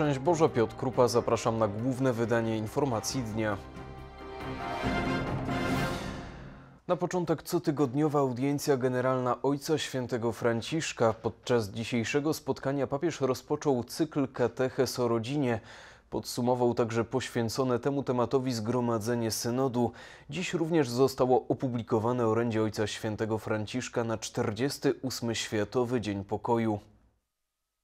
Szczęść Boże, Piotr Krupa, zapraszam na główne wydanie informacji dnia. Na początek cotygodniowa audiencja generalna Ojca Świętego Franciszka. Podczas dzisiejszego spotkania papież rozpoczął cykl kateches o rodzinie. Podsumował także poświęcone temu tematowi zgromadzenie synodu. Dziś również zostało opublikowane orędzie Ojca Świętego Franciszka na 48. Światowy Dzień Pokoju.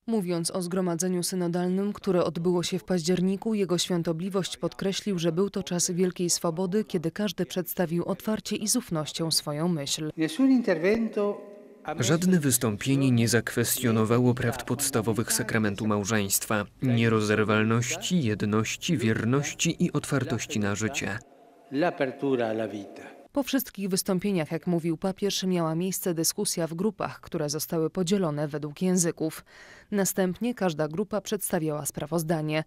Mówiąc o zgromadzeniu synodalnym, które odbyło się w październiku, jego świątobliwość podkreślił, że był to czas wielkiej swobody, kiedy każdy przedstawił otwarcie i z ufnością swoją myśl. Żadne wystąpienie nie zakwestionowało prawd podstawowych sakramentu małżeństwa, nierozerwalności, jedności, wierności i otwartości na życie. L'apertura alla vita. Po wszystkich wystąpieniach, jak mówił papież, miała miejsce dyskusja w grupach, które zostały podzielone według języków. Następnie każda grupa przedstawiała sprawozdanie.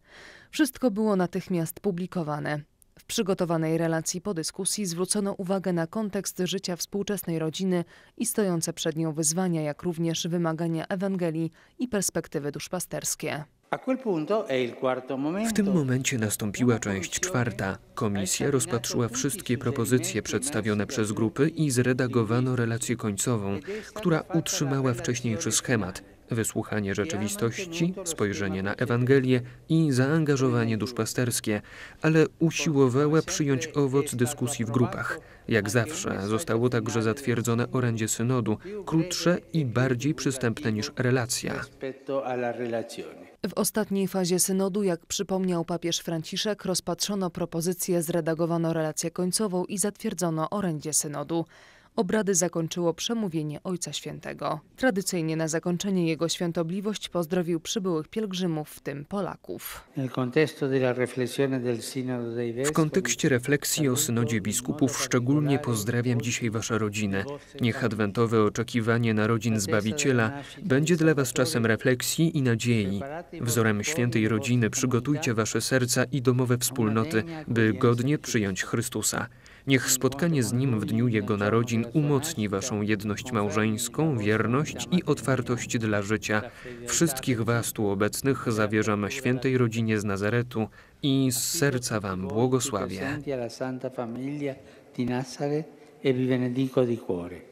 Wszystko było natychmiast publikowane. W przygotowanej relacji po dyskusji zwrócono uwagę na kontekst życia współczesnej rodziny i stojące przed nią wyzwania, jak również wymagania Ewangelii i perspektywy duszpasterskie. W tym momencie nastąpiła część czwarta. Komisja rozpatrzyła wszystkie propozycje przedstawione przez grupy i zredagowano relację końcową, która utrzymała wcześniejszy schemat wysłuchanie rzeczywistości, spojrzenie na Ewangelię i zaangażowanie duszpasterskie, ale usiłowała przyjąć owoc dyskusji w grupach. Jak zawsze zostało także zatwierdzone orędzie synodu, krótsze i bardziej przystępne niż relacja. W ostatniej fazie synodu, jak przypomniał papież Franciszek, rozpatrzono propozycję, zredagowano relację końcową i zatwierdzono orędzie synodu. Obrady zakończyło przemówienie Ojca Świętego. Tradycyjnie na zakończenie jego świątobliwość pozdrowił przybyłych pielgrzymów, w tym Polaków. W kontekście refleksji o synodzie biskupów szczególnie pozdrawiam dzisiaj Wasze rodziny. Niech adwentowe oczekiwanie narodzin Zbawiciela będzie dla Was czasem refleksji i nadziei. Wzorem świętej rodziny przygotujcie Wasze serca i domowe wspólnoty, by godnie przyjąć Chrystusa. Niech spotkanie z Nim w dniu Jego narodzin umocni Waszą jedność małżeńską, wierność i otwartość dla życia. Wszystkich Was tu obecnych zawierzam świętej rodzinie z Nazaretu i z serca Wam błogosławię. e vi benedico di cuore.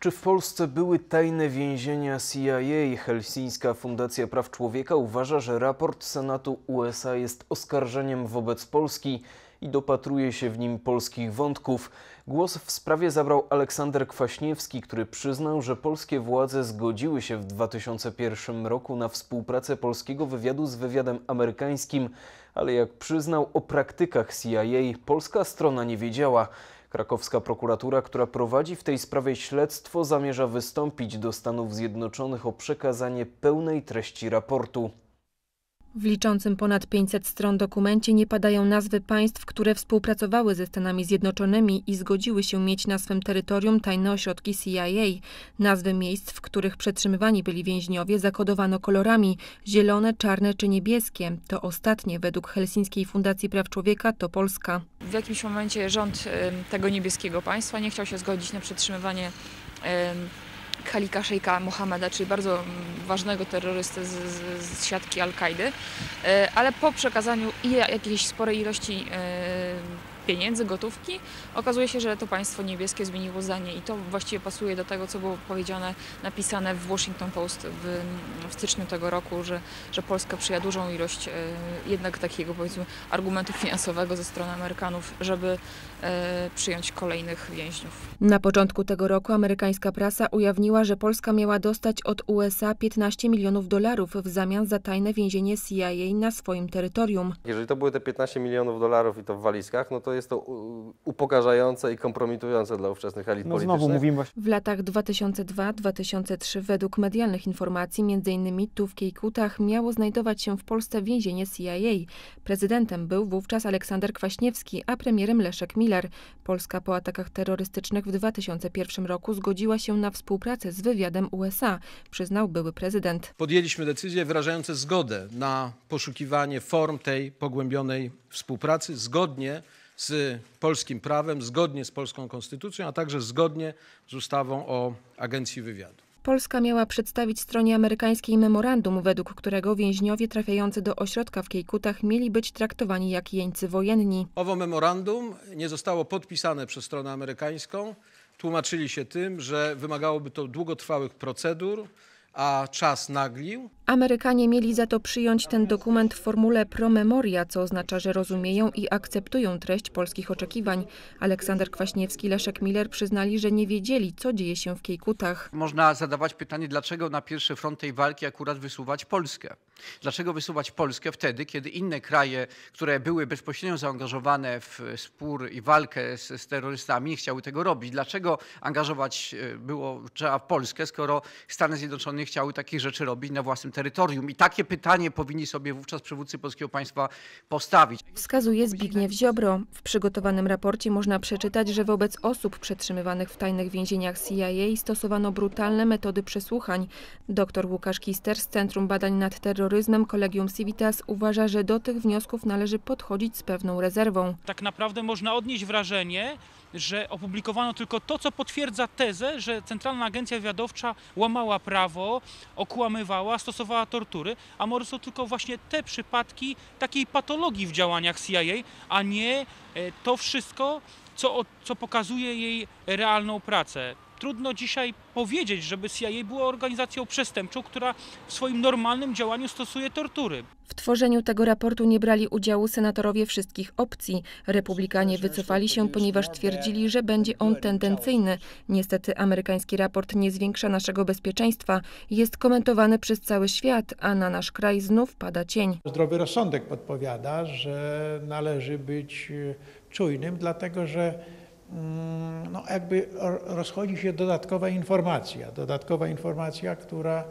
Czy w Polsce były tajne więzienia CIA? Helsińska Fundacja Praw Człowieka uważa, że raport Senatu USA jest oskarżeniem wobec Polski i dopatruje się w nim polskich wątków. Głos w sprawie zabrał Aleksander Kwaśniewski, który przyznał, że polskie władze zgodziły się w 2001 roku na współpracę polskiego wywiadu z wywiadem amerykańskim, ale jak przyznał o praktykach CIA, polska strona nie wiedziała. Krakowska prokuratura, która prowadzi w tej sprawie śledztwo, zamierza wystąpić do Stanów Zjednoczonych o przekazanie pełnej treści raportu. W liczącym ponad 500 stron dokumencie nie padają nazwy państw, które współpracowały ze Stanami Zjednoczonymi i zgodziły się mieć na swym terytorium tajne ośrodki CIA. Nazwy miejsc, w których przetrzymywani byli więźniowie, zakodowano kolorami zielone, czarne czy niebieskie. To ostatnie według Helsińskiej Fundacji Praw Człowieka to Polska. W jakimś momencie rząd tego niebieskiego państwa nie chciał się zgodzić na przetrzymywanie Khalika Sheikha Mohameda, czyli bardzo mm, ważnego terrorysty z, z, z siatki Al-Kaidy, e, ale po przekazaniu jakiejś sporej ilości e, pieniędzy, gotówki. Okazuje się, że to państwo niebieskie zmieniło zdanie i to właściwie pasuje do tego, co było powiedziane, napisane w Washington Post w, w styczniu tego roku, że, że Polska przyja dużą ilość e, jednak takiego powiedzmy argumentu finansowego ze strony Amerykanów, żeby e, przyjąć kolejnych więźniów. Na początku tego roku amerykańska prasa ujawniła, że Polska miała dostać od USA 15 milionów dolarów w zamian za tajne więzienie CIA na swoim terytorium. Jeżeli to były te 15 milionów dolarów i to w walizkach, no to jest to upokarzające i kompromitujące dla ówczesnych elit no, politycznych. Znowu mówimy właśnie. W latach 2002-2003 według medialnych informacji m.in. tu w Kiejkutach miało znajdować się w Polsce więzienie CIA. Prezydentem był wówczas Aleksander Kwaśniewski, a premierem Leszek Miller. Polska po atakach terrorystycznych w 2001 roku zgodziła się na współpracę z wywiadem USA, przyznał były prezydent. Podjęliśmy decyzję wyrażającą zgodę na poszukiwanie form tej pogłębionej współpracy zgodnie z polskim prawem, zgodnie z polską konstytucją, a także zgodnie z ustawą o Agencji Wywiadu. Polska miała przedstawić stronie amerykańskiej memorandum, według którego więźniowie trafiający do ośrodka w Kiejkutach mieli być traktowani jak jeńcy wojenni. Owo memorandum nie zostało podpisane przez stronę amerykańską. Tłumaczyli się tym, że wymagałoby to długotrwałych procedur, a czas naglił. Amerykanie mieli za to przyjąć ten dokument w formule promemoria, co oznacza, że rozumieją i akceptują treść polskich oczekiwań. Aleksander Kwaśniewski, Leszek Miller przyznali, że nie wiedzieli, co dzieje się w Kiejkutach. Można zadawać pytanie, dlaczego na pierwszy front tej walki akurat wysuwać Polskę? Dlaczego wysuwać Polskę wtedy, kiedy inne kraje, które były bezpośrednio zaangażowane w spór i walkę z, z terrorystami, nie chciały tego robić? Dlaczego angażować e, było trzeba Polskę, skoro Stany Zjednoczone chciały takich rzeczy robić na własnym terenie? terytorium? I takie pytanie powinni sobie wówczas przywódcy polskiego państwa postawić. Wskazuje Zbigniew Ziobro. W przygotowanym raporcie można przeczytać, że wobec osób przetrzymywanych w tajnych więzieniach CIA stosowano brutalne metody przesłuchań. Dr Łukasz Kister z Centrum Badań nad Terroryzmem Kolegium Civitas uważa, że do tych wniosków należy podchodzić z pewną rezerwą. Tak naprawdę można odnieść wrażenie, że opublikowano tylko to, co potwierdza tezę, że Centralna Agencja Wywiadowcza łamała prawo, okłamywała, stosowała tortury, a może są tylko właśnie te przypadki takiej patologii w działaniach CIA, a nie e, to wszystko, co, co pokazuje jej realną pracę. Trudno dzisiaj powiedzieć, żeby CIA była organizacją przestępczą, która w swoim normalnym działaniu stosuje tortury. W tworzeniu tego raportu nie brali udziału senatorowie wszystkich opcji. Republikanie wycofali się, ponieważ twierdzili, że będzie on tendencyjny. Niestety amerykański raport nie zwiększa naszego bezpieczeństwa. Jest komentowany przez cały świat, a na nasz kraj znów pada cień. Zdrowy rozsądek podpowiada, że należy być czujnym, dlatego że Mm, no jakby rozchodzi się dodatkowa informacja, dodatkowa informacja, która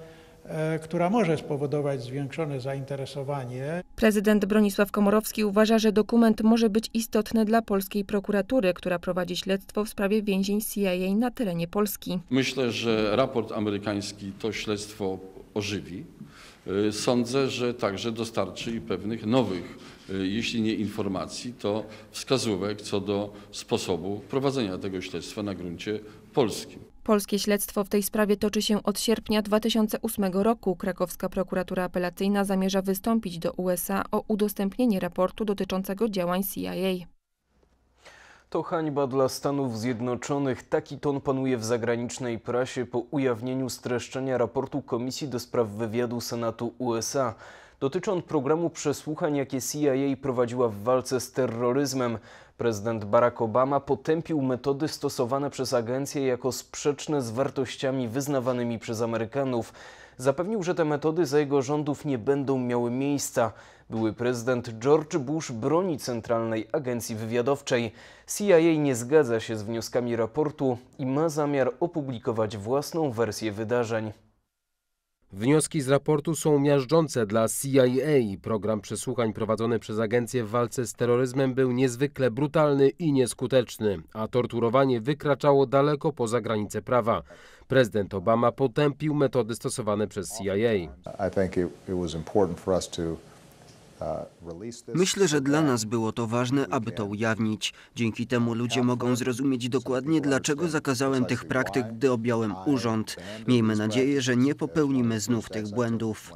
e, która może spowodować zwiększone zainteresowanie. Prezydent Bronisław Komorowski uważa, że dokument może być istotny dla polskiej prokuratury, która prowadzi śledztwo w sprawie więzień CIA na terenie Polski. Myślę, że raport amerykański to śledztwo ożywi. Y, sądzę, że także dostarczy pewnych nowych E, jeśli nie informacji, to wskazówek co do sposobu prowadzenia tego śledztwa na gruncie polskim. Polskie śledztwo w tej sprawie toczy się od sierpnia 2008 roku. Krakowska prokuratura apelacyjna zamierza wystąpić do USA o udostępnienie raportu dotyczącego działań CIA. To hańba dla Stanów Zjednoczonych. Taki ton panuje w zagranicznej prasie po ujawnieniu streszczenia raportu Komisji do Spraw Wywiadu Senatu USA. Dotyczy on programu przesłuchań, jakie CIA prowadziła w walce z terroryzmem. Prezydent Barack Obama potępił metody stosowane przez agencję jako sprzeczne z wartościami wyznawanymi przez Amerykanów. Zapewnił, że te metody za jego rządów nie będą miały miejsca. Były prezydent George Bush broni Centralnej Agencji Wywiadowczej. CIA nie zgadza się z wnioskami raportu i ma zamiar opublikować własną wersję wydarzeń. Wnioski z raportu są miażdżące dla CIA. Program przesłuchań prowadzony przez agencję w walce z terroryzmem był niezwykle brutalny i nieskuteczny, a torturowanie wykraczało daleko poza granice prawa. Prezydent Obama potępił metody stosowane przez CIA. I think it, it was important for us to... Myślę, że dla nas było to ważne, aby to ujawnić. Dzięki temu ludzie mogą zrozumieć dokładnie, dlaczego zakazałem tych praktyk, gdy objąłem urząd. Miejmy nadzieję, że nie popełnimy znów tych błędów.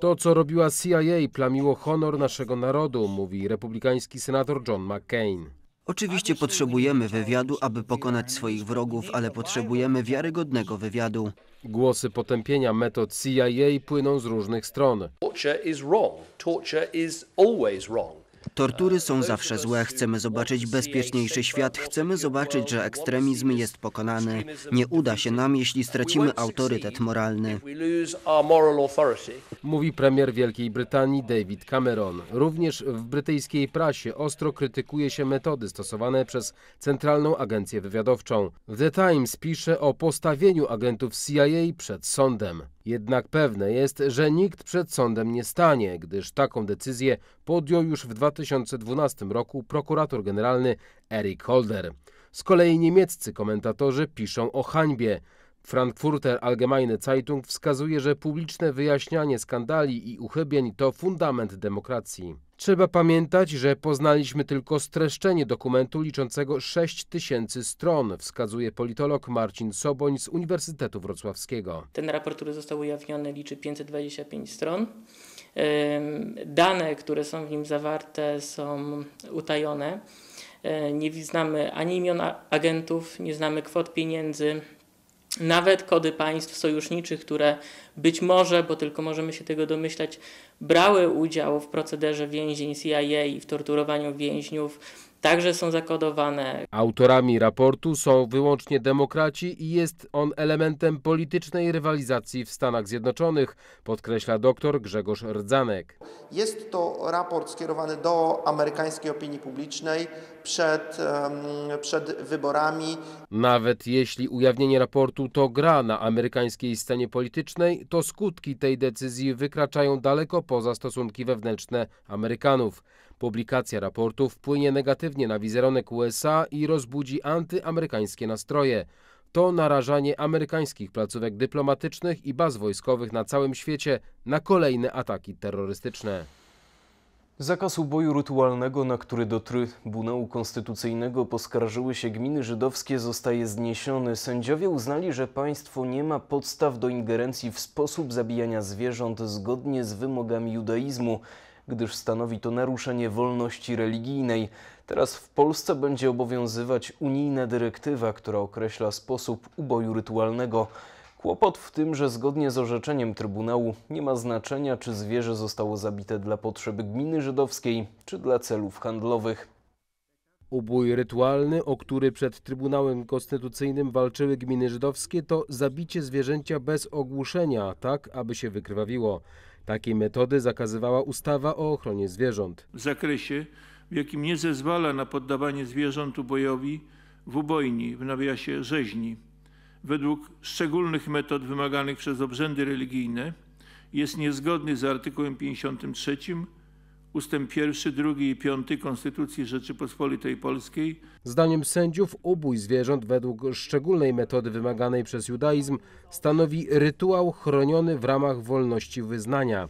To, co robiła CIA, plamiło honor naszego narodu, mówi republikański senator John McCain. Oczywiście potrzebujemy wywiadu, aby pokonać swoich wrogów, ale potrzebujemy wiarygodnego wywiadu. Głosy potępienia metod CIA płyną z różnych stron. Torture is wrong. Torture is always wrong. Tortury są zawsze złe, chcemy zobaczyć bezpieczniejszy świat, chcemy zobaczyć, że ekstremizm jest pokonany. Nie uda się nam, jeśli stracimy autorytet moralny. Mówi premier Wielkiej Brytanii David Cameron. Również w brytyjskiej prasie ostro krytykuje się metody stosowane przez Centralną Agencję Wywiadowczą. The Times pisze o postawieniu agentów CIA przed sądem. Jednak pewne jest, że nikt przed sądem nie stanie, gdyż taką decyzję podjął już w 2012 roku prokurator generalny Eric Holder. Z kolei niemieccy komentatorzy piszą o hańbie. Frankfurter Allgemeine Zeitung wskazuje, że publiczne wyjaśnianie skandali i uchybień to fundament demokracji. Trzeba pamiętać, że poznaliśmy tylko streszczenie dokumentu liczącego 6 tysięcy stron, wskazuje politolog Marcin Soboń z Uniwersytetu Wrocławskiego. Ten raport, który został ujawniony, liczy 525 stron. Dane, które są w nim zawarte, są utajone. E, nie znamy ani imion agentów, nie znamy kwot pieniędzy, nawet kody państw sojuszniczych, które być może, bo tylko możemy się tego domyślać, brały udział w procederze więzień CIA i w torturowaniu więźniów, także są zakodowane. Autorami raportu są wyłącznie demokraci i jest on elementem politycznej rywalizacji w Stanach Zjednoczonych, podkreśla dr Grzegorz Rdzanek. Jest to raport skierowany do amerykańskiej opinii publicznej przed, przed wyborami. Nawet jeśli ujawnienie raportu to gra na amerykańskiej scenie politycznej, to skutki tej decyzji wykraczają daleko poza stosunki wewnętrzne Amerykanów. Publikacja raportu wpłynie negatywnie na wizerunek USA i rozbudzi antyamerykańskie nastroje. To narażanie amerykańskich placówek dyplomatycznych i baz wojskowych na całym świecie na kolejne ataki terrorystyczne. Zakaz uboju rytualnego, na który do Trybunału Konstytucyjnego poskarżyły się gminy żydowskie, zostaje zniesiony. Sędziowie uznali, że państwo nie ma podstaw do ingerencji w sposób zabijania zwierząt zgodnie z wymogami judaizmu gdyż stanowi to naruszenie wolności religijnej. Teraz w Polsce będzie obowiązywać unijna dyrektywa, która określa sposób uboju rytualnego. Kłopot w tym, że zgodnie z orzeczeniem Trybunału nie ma znaczenia, czy zwierzę zostało zabite dla potrzeby gminy żydowskiej, czy dla celów handlowych. Ubój rytualny, o który przed Trybunałem Konstytucyjnym walczyły gminy żydowskie, to zabicie zwierzęcia bez ogłuszenia, tak aby się wykrwawiło. Takiej metody zakazywała ustawa o ochronie zwierząt. W zakresie, w jakim nie zezwala na poddawanie zwierząt ubojowi w ubojni, w nawiasie rzeźni, według szczególnych metod wymaganych przez obrzędy religijne, jest niezgodny z artykułem 53 ustęp 1, 2 i 5 Konstytucji Rzeczypospolitej Polskiej. Zdaniem sędziów ubój zwierząt według szczególnej metody wymaganej przez judaizm stanowi rytuał chroniony w ramach wolności wyznania.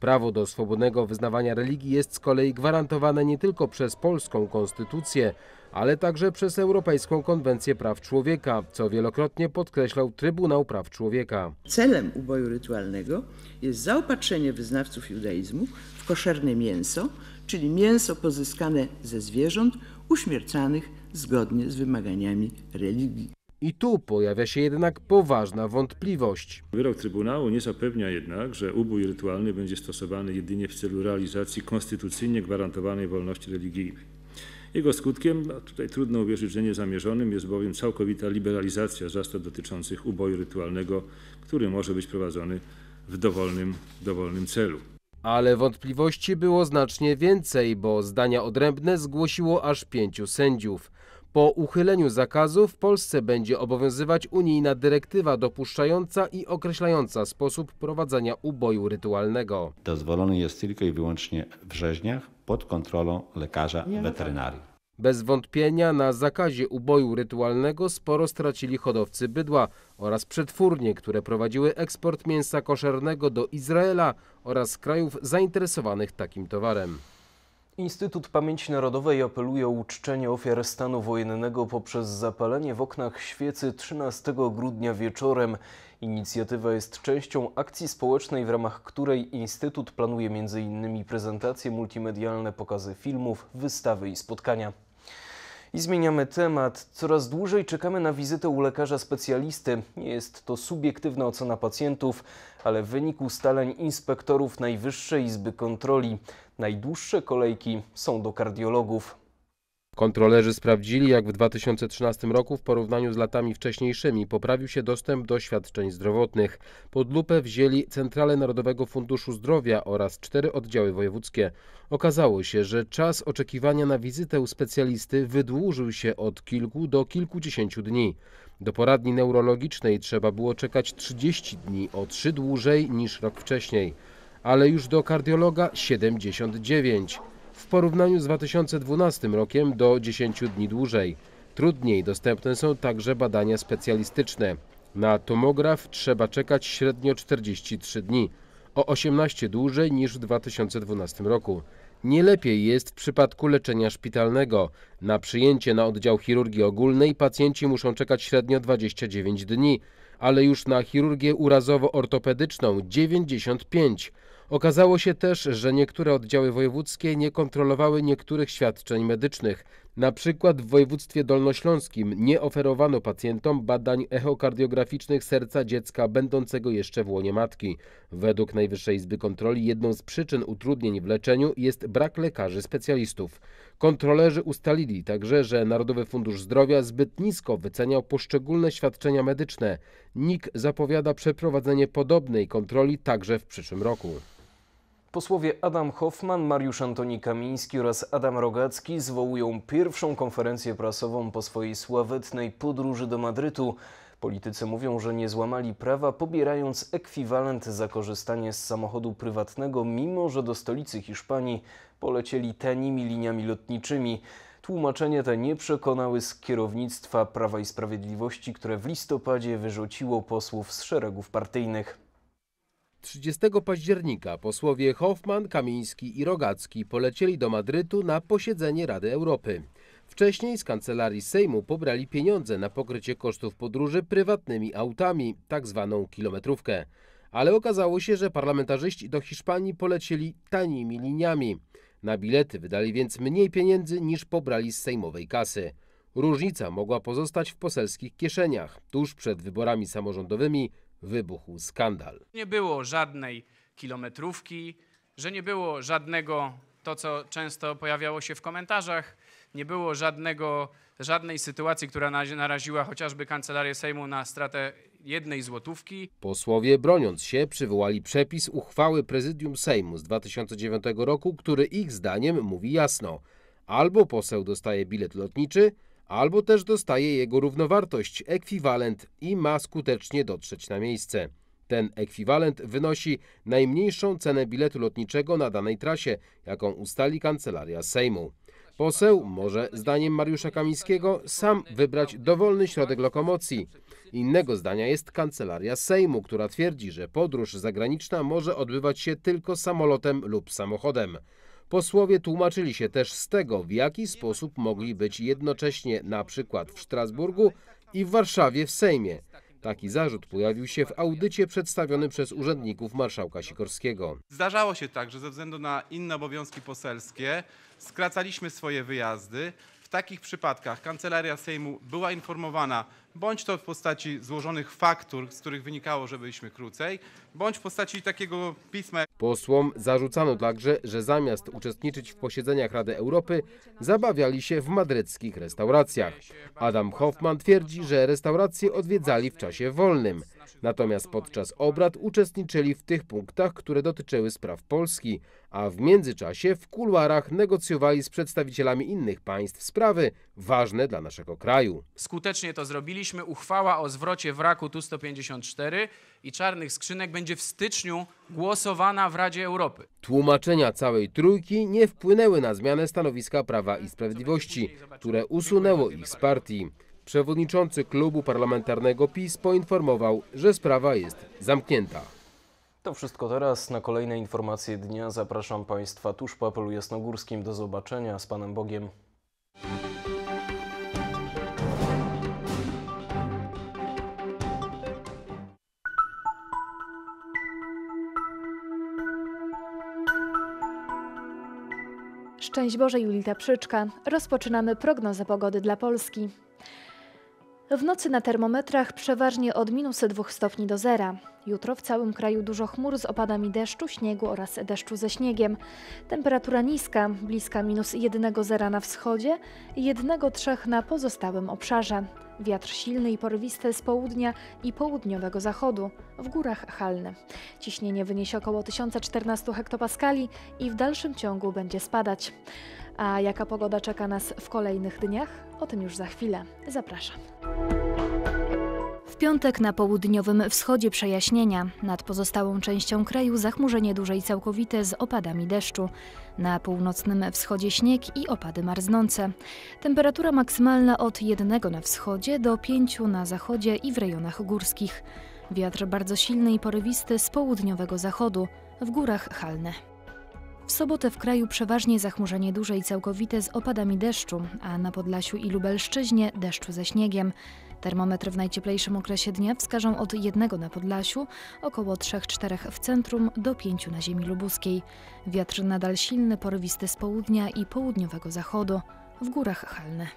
Prawo do swobodnego wyznawania religii jest z kolei gwarantowane nie tylko przez polską konstytucję, ale także przez Europejską Konwencję Praw Człowieka, co wielokrotnie podkreślał Trybunał Praw Człowieka. Celem uboju rytualnego jest zaopatrzenie wyznawców judaizmu w koszerne mięso, czyli mięso pozyskane ze zwierząt uśmiercanych zgodnie z wymaganiami religii. I tu pojawia się jednak poważna wątpliwość. Wyrok Trybunału nie zapewnia jednak, że ubój rytualny będzie stosowany jedynie w celu realizacji konstytucyjnie gwarantowanej wolności religijnej. Jego skutkiem, a tutaj trudno uwierzyć, że niezamierzonym, jest bowiem całkowita liberalizacja zasad dotyczących uboju rytualnego, który może być prowadzony w dowolnym, dowolnym celu. Ale wątpliwości było znacznie więcej, bo zdania odrębne zgłosiło aż pięciu sędziów. Po uchyleniu zakazu w Polsce będzie obowiązywać unijna dyrektywa dopuszczająca i określająca sposób prowadzenia uboju rytualnego. Dozwolony jest tylko i wyłącznie w rzeźniach pod kontrolą lekarza no tak. weterynarii. Bez wątpienia na zakazie uboju rytualnego sporo stracili hodowcy bydła oraz przetwórnie, które prowadziły eksport mięsa koszernego do Izraela oraz krajów zainteresowanych takim towarem. Instytut Pamięci Narodowej apeluje o uczczenie ofiar stanu wojennego poprzez zapalenie w oknach świecy 13 grudnia wieczorem. Inicjatywa jest częścią akcji społecznej, w ramach której Instytut planuje m.in. prezentacje multimedialne, pokazy filmów, wystawy i spotkania. I zmieniamy temat. Coraz dłużej czekamy na wizytę u lekarza specjalisty. Nie jest to subiektywna ocena pacjentów, ale wynik ustaleń inspektorów Najwyższej Izby Kontroli. Najdłuższe kolejki są do kardiologów. Kontrolerzy sprawdzili, jak w 2013 roku w porównaniu z latami wcześniejszymi poprawił się dostęp do świadczeń zdrowotnych. Pod lupę wzięli Centralę Narodowego Funduszu Zdrowia oraz cztery oddziały wojewódzkie. Okazało się, że czas oczekiwania na wizytę u specjalisty wydłużył się od kilku do kilkudziesięciu dni. Do poradni neurologicznej trzeba było czekać 30 dni, o trzy dłużej niż rok wcześniej, ale już do kardiologa 79 w porównaniu z 2012 rokiem do 10 dni dłużej. Trudniej dostępne są także badania specjalistyczne. Na tomograf trzeba czekać średnio 43 dni, o 18 dłużej niż w 2012 roku. Nie lepiej jest w przypadku leczenia szpitalnego. Na przyjęcie na oddział chirurgii ogólnej pacjenci muszą czekać średnio 29 dni, ale już na chirurgię urazowo-ortopedyczną 95 Okazało się też, że niektóre oddziały wojewódzkie nie kontrolowały niektórych świadczeń medycznych. Na przykład w województwie dolnośląskim nie oferowano pacjentom badań echokardiograficznych serca dziecka będącego jeszcze w łonie matki. Według Najwyższej Izby Kontroli jedną z przyczyn utrudnień w leczeniu jest brak lekarzy specjalistów. Kontrolerzy ustalili także, że Narodowy Fundusz Zdrowia zbyt nisko wyceniał poszczególne świadczenia medyczne. NIK zapowiada przeprowadzenie podobnej kontroli także w przyszłym roku. Posłowie Adam Hoffman, Mariusz Antoni Kamiński oraz Adam Rogacki zwołują pierwszą konferencję prasową po swojej sławetnej podróży do Madrytu. Politycy mówią, że nie złamali prawa, pobierając ekwiwalent za korzystanie z samochodu prywatnego, mimo że do stolicy Hiszpanii polecieli tanimi liniami lotniczymi. Tłumaczenia te nie przekonały z kierownictwa Prawa i Sprawiedliwości, które w listopadzie wyrzuciło posłów z szeregów partyjnych. 30 października posłowie Hoffman, Kamiński i Rogacki polecieli do Madrytu na posiedzenie Rady Europy. Wcześniej z kancelarii Sejmu pobrali pieniądze na pokrycie kosztów podróży prywatnymi autami, tak zwaną kilometrówkę. Ale okazało się, że parlamentarzyści do Hiszpanii polecieli tanimi liniami. Na bilety wydali więc mniej pieniędzy niż pobrali z sejmowej kasy. Różnica mogła pozostać w poselskich kieszeniach. Tuż przed wyborami samorządowymi wybuchł skandal. Nie było żadnej kilometrówki, że nie było żadnego, to co często pojawiało się w komentarzach, nie było żadnego, żadnej sytuacji, która naraziła chociażby kancelarię Sejmu na stratę jednej złotówki. Posłowie broniąc się przywołali przepis uchwały prezydium Sejmu z 2009 roku, który ich zdaniem mówi jasno. Albo poseł dostaje bilet lotniczy, albo też dostaje jego równowartość, ekwiwalent i ma skutecznie dotrzeć na miejsce. Ten ekwiwalent wynosi najmniejszą cenę biletu lotniczego na danej trasie, jaką ustali kancelaria Sejmu. Poseł może, zdaniem Mariusza Kamińskiego, sam wybrać dowolny środek lokomocji. Innego zdania jest kancelaria Sejmu, która twierdzi, że podróż zagraniczna może odbywać się tylko samolotem lub samochodem. Posłowie tłumaczyli się też z tego, w jaki sposób mogli być jednocześnie na przykład w Strasburgu i w Warszawie w Sejmie. Taki zarzut pojawił się w audycie przedstawionym przez urzędników marszałka Sikorskiego. Zdarzało się tak, że ze względu na inne obowiązki poselskie skracaliśmy swoje wyjazdy, w takich przypadkach Kancelaria Sejmu była informowana bądź to w postaci złożonych faktur, z których wynikało, że byliśmy krócej, bądź w postaci takiego pisma. Posłom zarzucano także, że zamiast uczestniczyć w posiedzeniach Rady Europy, zabawiali się w madryckich restauracjach. Adam Hoffman twierdzi, że restauracje odwiedzali w czasie wolnym. Natomiast podczas obrad uczestniczyli w tych punktach, które dotyczyły spraw Polski, a w międzyczasie w kuluarach negocjowali z przedstawicielami innych państw sprawy ważne dla naszego kraju. Skutecznie to zrobiliśmy. Uchwała o zwrocie wraku Tu-154 i czarnych skrzynek będzie w styczniu głosowana w Radzie Europy. Tłumaczenia całej trójki nie wpłynęły na zmianę stanowiska Prawa i Sprawiedliwości, które usunęło ich z partii. Przewodniczący klubu parlamentarnego PiS poinformował, że sprawa jest zamknięta. To wszystko teraz. Na kolejne informacje dnia zapraszam Państwa tuż po apelu jasnogórskim. Do zobaczenia z Panem Bogiem. Szczęść Boże, Julita Przyczka. Rozpoczynamy prognozę pogody dla Polski. W nocy na termometrach przeważnie od minus 2 stopni do zera. Jutro w całym kraju dużo chmur z opadami deszczu, śniegu oraz deszczu ze śniegiem. Temperatura niska, bliska minus 1 zera na wschodzie i trzech na pozostałym obszarze. Wiatr silny i porwisty z południa i południowego zachodu, w górach halny. Ciśnienie wyniesie około 1014 hektopaskali i w dalszym ciągu będzie spadać. A jaka pogoda czeka nas w kolejnych dniach? O tym już za chwilę. Zapraszam. W piątek na południowym wschodzie przejaśnienia. Nad pozostałą częścią kraju zachmurzenie duże i całkowite z opadami deszczu. Na północnym wschodzie śnieg i opady marznące. Temperatura maksymalna od 1 na wschodzie do 5 na zachodzie i w rejonach górskich. Wiatr bardzo silny i porywisty z południowego zachodu, w górach halny. W sobotę w kraju przeważnie zachmurzenie duże i całkowite z opadami deszczu, a na Podlasiu i Lubelszczyźnie deszczu ze śniegiem. Termometry w najcieplejszym okresie dnia wskażą od 1 na Podlasiu, około 3-4 w centrum do 5 na ziemi lubuskiej. Wiatr nadal silny, porwisty z południa i południowego zachodu, w górach halny.